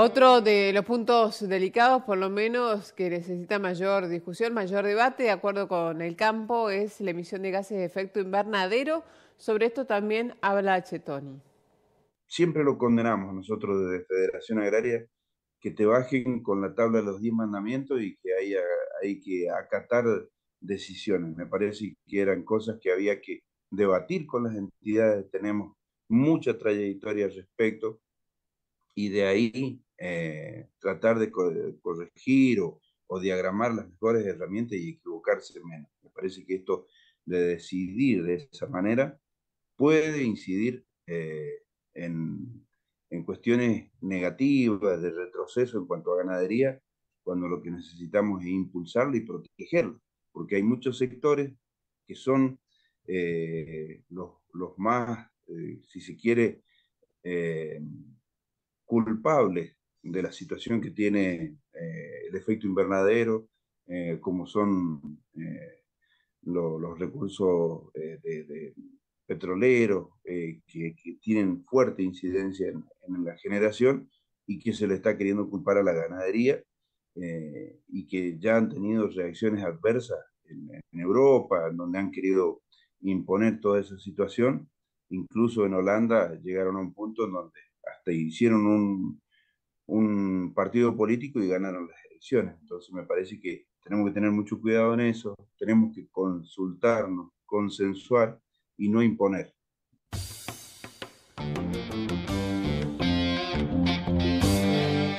Otro de los puntos delicados, por lo menos, que necesita mayor discusión, mayor debate, de acuerdo con el campo, es la emisión de gases de efecto invernadero. Sobre esto también habla Chetoni. Siempre lo condenamos nosotros desde Federación Agraria, que te bajen con la tabla de los 10 mandamientos y que hay que acatar decisiones. Me parece que eran cosas que había que debatir con las entidades. Tenemos mucha trayectoria al respecto y de ahí eh, tratar de corregir o, diagramar las mejores herramientas y equivocarse menos. Me parece que esto de decidir de esa manera puede incidir eh, en, cuestiones negativas de retroceso en cuanto a ganadería, cuando lo que necesitamos es impulsarlo y protegerlo, porque hay muchos sectores que son eh, los, más, si se quiere, culpables de la situación que tiene eh, el efecto invernadero, eh, como son eh, los recursos petroleros que, tienen fuerte incidencia en, la generación y que se le está queriendo culpar a la ganadería y que ya han tenido reacciones adversas en Europa, donde han querido imponer toda esa situación. Incluso en Holanda llegaron a un punto en donde hicieron un, un partido político y ganaron las elecciones. Entonces me parece que tenemos que tener mucho cuidado en eso, tenemos que consultarnos, consensuar y no imponer.